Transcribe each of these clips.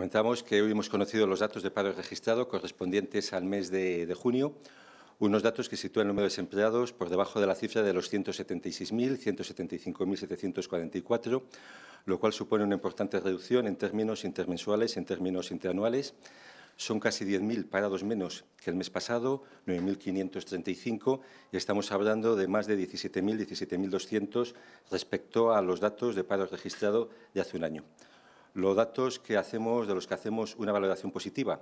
Comentamos que hoy hemos conocido los datos de paro registrado correspondientes al mes de, junio, unos datos que sitúan el número de desempleados por debajo de la cifra de los 176.000, 175.744, lo cual supone una importante reducción en términos intermensuales, en términos interanuales. Son casi 10.000 parados menos que el mes pasado, 9.535, y estamos hablando de más de 17.000, 17.200 respecto a los datos de paro registrado de hace un año los datos que hacemos, de los que hacemos una valoración positiva.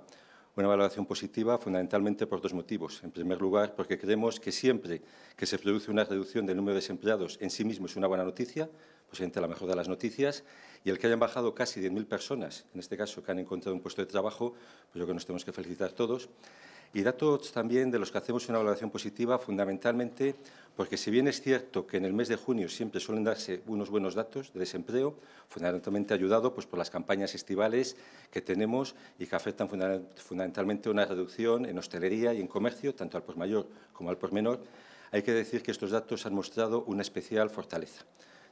Una valoración positiva fundamentalmente por dos motivos. En primer lugar, porque creemos que siempre que se produce una reducción del número de desempleados en sí mismo es una buena noticia, posiblemente pues la mejor de las noticias, y el que hayan bajado casi 10.000 personas, en este caso que han encontrado un puesto de trabajo, pues yo creo que nos tenemos que felicitar todos. Y datos también de los que hacemos una valoración positiva, fundamentalmente porque si bien es cierto que en el mes de junio siempre suelen darse unos buenos datos de desempleo, fundamentalmente ayudado pues, por las campañas estivales que tenemos y que afectan fundamentalmente una reducción en hostelería y en comercio, tanto al por mayor como al por menor, hay que decir que estos datos han mostrado una especial fortaleza.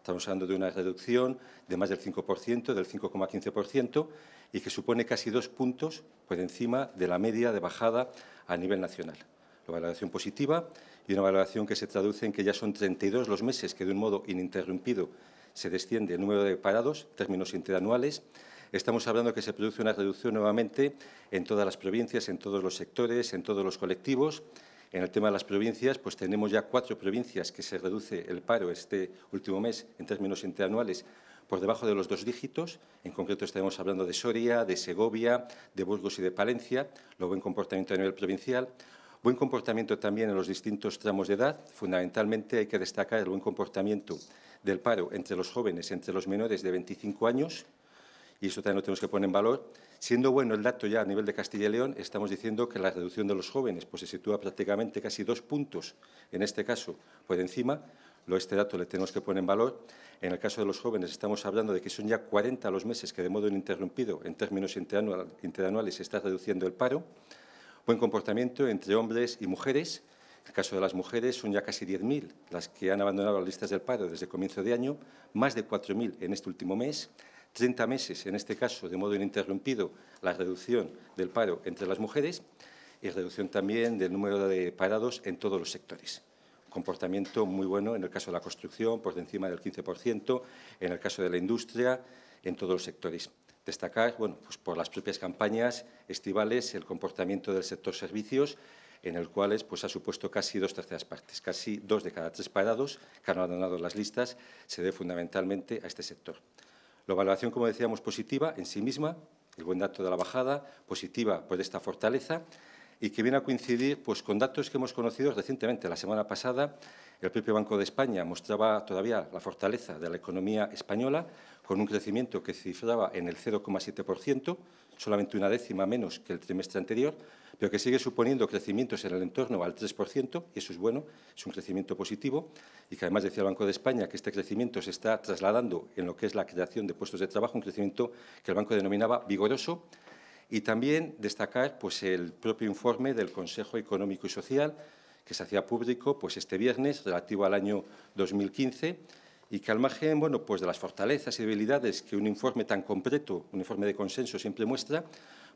Estamos hablando de una reducción de más del 5%, del 5,15%, y que supone casi dos puntos por encima de la media de bajada a nivel nacional. La valoración positiva y una valoración que se traduce en que ya son 32 los meses que de un modo ininterrumpido se desciende el número de parados, términos interanuales. Estamos hablando que se produce una reducción nuevamente en todas las provincias, en todos los sectores, en todos los colectivos en el tema de las provincias, pues tenemos ya cuatro provincias que se reduce el paro este último mes en términos interanuales por debajo de los dos dígitos. En concreto estaremos hablando de Soria, de Segovia, de Burgos y de Palencia. Lo buen comportamiento a nivel provincial. Buen comportamiento también en los distintos tramos de edad. Fundamentalmente hay que destacar el buen comportamiento del paro entre los jóvenes, entre los menores de 25 años, y eso también lo tenemos que poner en valor. Siendo bueno el dato ya a nivel de Castilla y León, estamos diciendo que la reducción de los jóvenes pues, se sitúa prácticamente casi dos puntos, en este caso, por encima. Este dato le tenemos que poner en valor. En el caso de los jóvenes estamos hablando de que son ya 40 los meses que de modo ininterrumpido, en términos interanuales, se está reduciendo el paro. Buen comportamiento entre hombres y mujeres. En el caso de las mujeres son ya casi 10.000 las que han abandonado las listas del paro desde comienzo de año, más de 4.000 en este último mes. 30 meses, en este caso, de modo ininterrumpido, la reducción del paro entre las mujeres y reducción también del número de parados en todos los sectores. Comportamiento muy bueno en el caso de la construcción, por encima del 15%, en el caso de la industria, en todos los sectores. Destacar, bueno, pues por las propias campañas estivales, el comportamiento del sector servicios, en el cual pues, ha supuesto casi dos terceras partes. Casi dos de cada tres parados que han abandonado las listas se debe fundamentalmente a este sector. La valoración, como decíamos, positiva en sí misma, el buen dato de la bajada, positiva por esta fortaleza y que viene a coincidir pues, con datos que hemos conocido recientemente. La semana pasada, el propio Banco de España mostraba todavía la fortaleza de la economía española, con un crecimiento que cifraba en el 0,7%, solamente una décima menos que el trimestre anterior, pero que sigue suponiendo crecimientos en el entorno al 3%, y eso es bueno, es un crecimiento positivo, y que además decía el Banco de España que este crecimiento se está trasladando en lo que es la creación de puestos de trabajo, un crecimiento que el banco denominaba vigoroso, y también destacar pues, el propio informe del Consejo Económico y Social, que se hacía público pues, este viernes, relativo al año 2015, y que al margen bueno, pues de las fortalezas y debilidades que un informe tan completo, un informe de consenso siempre muestra,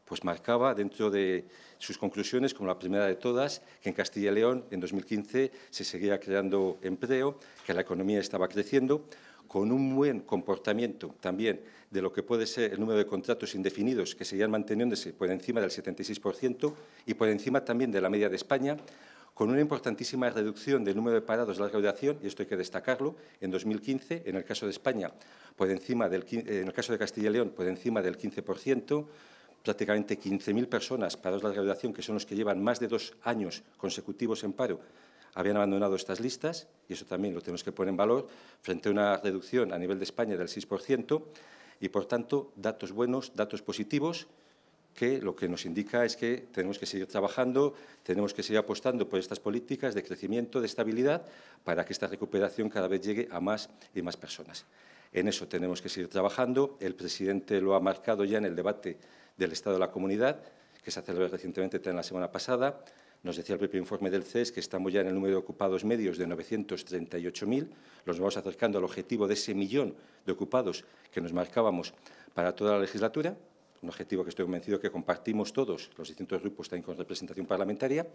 pues marcaba dentro de sus conclusiones, como la primera de todas, que en Castilla y León en 2015 se seguía creando empleo, que la economía estaba creciendo, con un buen comportamiento también de lo que puede ser el número de contratos indefinidos que seguían manteniéndose por encima del 76% y por encima también de la media de España, con una importantísima reducción del número de parados de larga duración, y esto hay que destacarlo, en 2015, en el caso de España, por encima del, en el caso de Castilla y León, por encima del 15%, prácticamente 15.000 personas parados de larga duración, que son los que llevan más de dos años consecutivos en paro, habían abandonado estas listas, y eso también lo tenemos que poner en valor, frente a una reducción a nivel de España del 6%, y por tanto, datos buenos, datos positivos, que lo que nos indica es que tenemos que seguir trabajando, tenemos que seguir apostando por estas políticas de crecimiento, de estabilidad, para que esta recuperación cada vez llegue a más y más personas. En eso tenemos que seguir trabajando. El presidente lo ha marcado ya en el debate del Estado de la Comunidad, que se celebró recientemente en la semana pasada. Nos decía el propio informe del CES que estamos ya en el número de ocupados medios de 938.000. Los vamos acercando al objetivo de ese millón de ocupados que nos marcábamos para toda la legislatura un objetivo que estoy convencido que compartimos todos los distintos grupos también con representación parlamentaria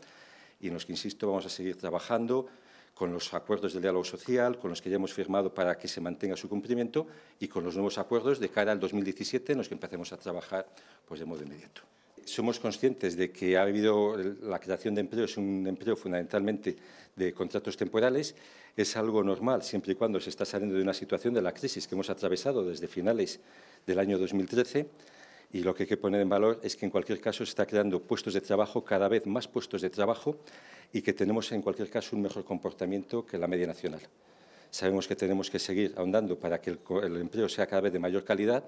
y en los que, insisto, vamos a seguir trabajando con los acuerdos del diálogo social, con los que ya hemos firmado para que se mantenga su cumplimiento y con los nuevos acuerdos de cara al 2017 en los que empecemos a trabajar pues, de modo inmediato. Somos conscientes de que ha habido la creación de empleo, es un empleo fundamentalmente de contratos temporales, es algo normal siempre y cuando se está saliendo de una situación de la crisis que hemos atravesado desde finales del año 2013 y lo que hay que poner en valor es que en cualquier caso se está creando puestos de trabajo, cada vez más puestos de trabajo, y que tenemos en cualquier caso un mejor comportamiento que la media nacional. Sabemos que tenemos que seguir ahondando para que el, empleo sea cada vez de mayor calidad,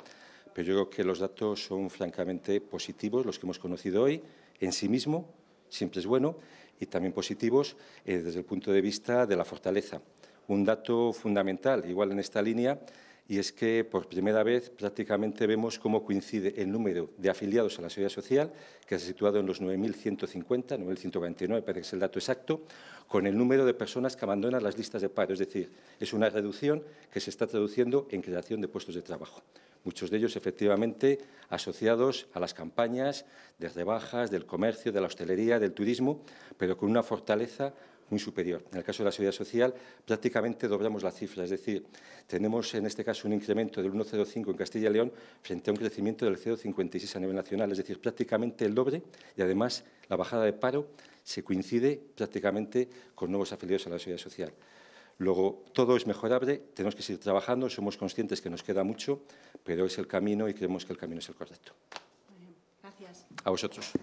pero yo creo que los datos son francamente positivos, los que hemos conocido hoy, en sí mismo, siempre es bueno, y también positivos eh, desde el punto de vista de la fortaleza. Un dato fundamental, igual en esta línea, y es que por primera vez prácticamente vemos cómo coincide el número de afiliados a la Seguridad Social, que se ha situado en los 9.150, 9.149, parece que es el dato exacto, con el número de personas que abandonan las listas de paro. Es decir, es una reducción que se está traduciendo en creación de puestos de trabajo. Muchos de ellos, efectivamente, asociados a las campañas de rebajas, del comercio, de la hostelería, del turismo, pero con una fortaleza muy superior. En el caso de la seguridad social, prácticamente doblamos la cifra, es decir, tenemos en este caso un incremento del 1,05 en Castilla y León frente a un crecimiento del 0,56 a nivel nacional, es decir, prácticamente el doble y además la bajada de paro se coincide prácticamente con nuevos afiliados a la seguridad social. Luego, todo es mejorable, tenemos que seguir trabajando, somos conscientes que nos queda mucho, pero es el camino y creemos que el camino es el correcto. gracias. A vosotros.